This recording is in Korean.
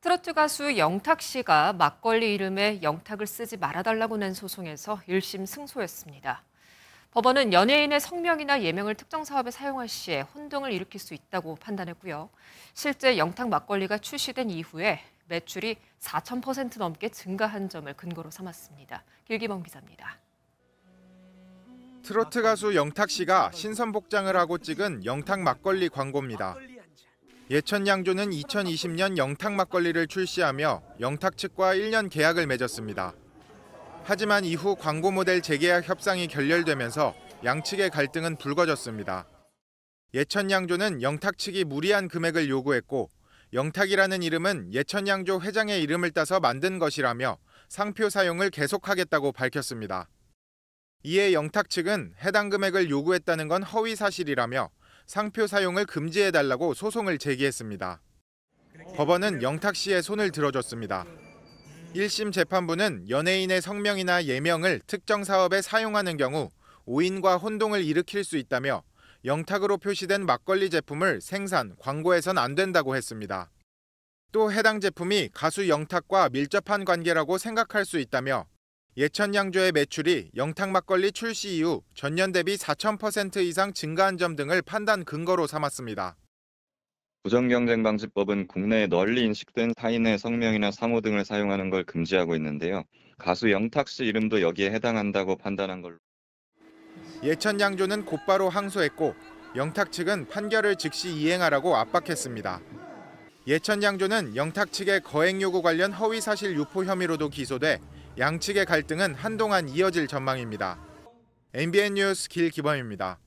트로트 가수 영탁 씨가 막걸리 이름에 영탁을 쓰지 말아달라고 낸 소송에서 1심 승소했습니다. 법원은 연예인의 성명이나 예명을 특정 사업에 사용할 시에 혼동을 일으킬 수 있다고 판단했고요. 실제 영탁 막걸리가 출시된 이후에 매출이 4,000% 넘게 증가한 점을 근거로 삼았습니다. 길기범 기자입니다. 트로트 가수 영탁 씨가 신선 복장을 하고 찍은 영탁 막걸리 광고입니다. 예천양조는 2020년 영탁 막걸리를 출시하며 영탁 측과 1년 계약을 맺었습니다. 하지만 이후 광고 모델 재계약 협상이 결렬되면서 양측의 갈등은 불거졌습니다. 예천양조는 영탁 측이 무리한 금액을 요구했고 영탁이라는 이름은 예천양조 회장의 이름을 따서 만든 것이라며 상표 사용을 계속하겠다고 밝혔습니다. 이에 영탁 측은 해당 금액을 요구했다는 건 허위 사실이라며 상표 사용을 금지해달라고 소송을 제기했습니다. 법원은 영탁 씨의 손을 들어줬습니다. 1심 재판부는 연예인의 성명이나 예명을 특정 사업에 사용하는 경우 오인과 혼동을 일으킬 수 있다며 영탁으로 표시된 막걸리 제품을 생산, 광고해선 안 된다고 했습니다. 또 해당 제품이 가수 영탁과 밀접한 관계라고 생각할 수 있다며 예천 양조의 매출이 영탁 막걸리 출시 이후 전년 대비 4,000% 이상 증가한 점 등을 판단 근거로 삼았습니다. 부정경쟁방지법은 국내에 널리 인식된 타인의 성명이나 상호 등을 사용하는 걸 금지하고 있는데요. 가수 영탁 씨 이름도 여기에 해당한다고 판단한 걸로. 예천 양조는 곧바로 항소했고 영탁 측은 판결을 즉시 이행하라고 압박했습니다. 예천 양조는 영탁 측의 거액 요구 관련 허위 사실 유포 혐의로도 기소돼 양측의 갈등은 한동안 이어질 전망입니다. MBN 뉴스 길기범입니다.